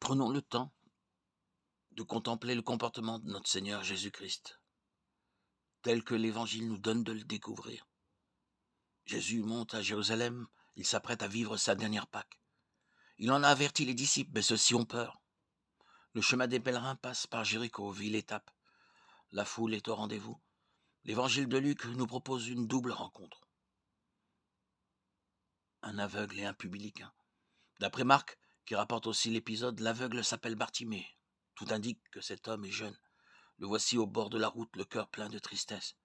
Prenons le temps de contempler le comportement de notre Seigneur Jésus-Christ, tel que l'Évangile nous donne de le découvrir. Jésus monte à Jérusalem, il s'apprête à vivre sa dernière Pâque. Il en a averti les disciples, mais ceux-ci ont peur. Le chemin des pèlerins passe par Jéricho, ville étape. La foule est au rendez-vous. L'évangile de Luc nous propose une double rencontre. Un aveugle et un publicain. D'après Marc, qui rapporte aussi l'épisode L'aveugle s'appelle Bartimée. Tout indique que cet homme est jeune. Le voici au bord de la route, le cœur plein de tristesse.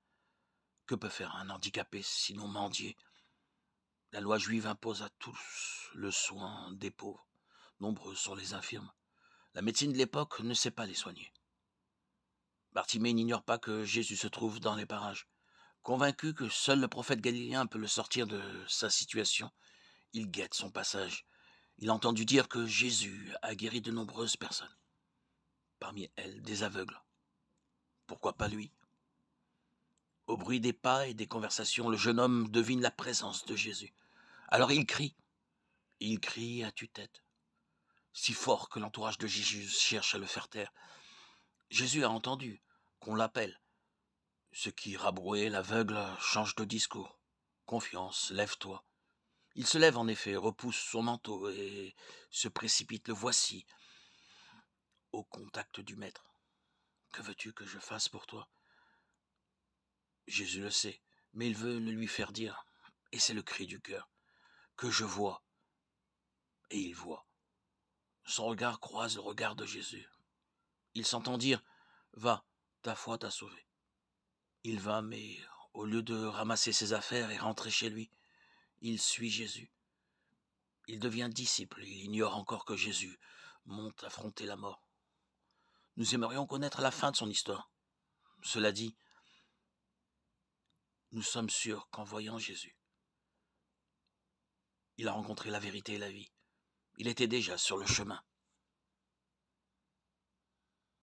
Que peut faire un handicapé sinon mendier La loi juive impose à tous le soin des pauvres. Nombreux sont les infirmes. La médecine de l'époque ne sait pas les soigner. Bartimée n'ignore pas que Jésus se trouve dans les parages. Convaincu que seul le prophète galiléen peut le sortir de sa situation, il guette son passage il a entendu dire que Jésus a guéri de nombreuses personnes, parmi elles des aveugles. Pourquoi pas lui Au bruit des pas et des conversations, le jeune homme devine la présence de Jésus. Alors il crie. Il crie à tue-tête, si fort que l'entourage de Jésus cherche à le faire taire. Jésus a entendu qu'on l'appelle. Ce qui rabrouait l'aveugle change de discours. Confiance, lève-toi. Il se lève en effet, repousse son manteau et se précipite. Le voici au contact du maître. Que veux-tu que je fasse pour toi Jésus le sait, mais il veut le lui faire dire, et c'est le cri du cœur, que je vois. Et il voit. Son regard croise le regard de Jésus. Il s'entend dire, va, ta foi t'a sauvé. Il va, mais au lieu de ramasser ses affaires et rentrer chez lui, il suit Jésus. Il devient disciple, il ignore encore que Jésus monte affronter la mort. Nous aimerions connaître la fin de son histoire. Cela dit, nous sommes sûrs qu'en voyant Jésus, il a rencontré la vérité et la vie. Il était déjà sur le chemin.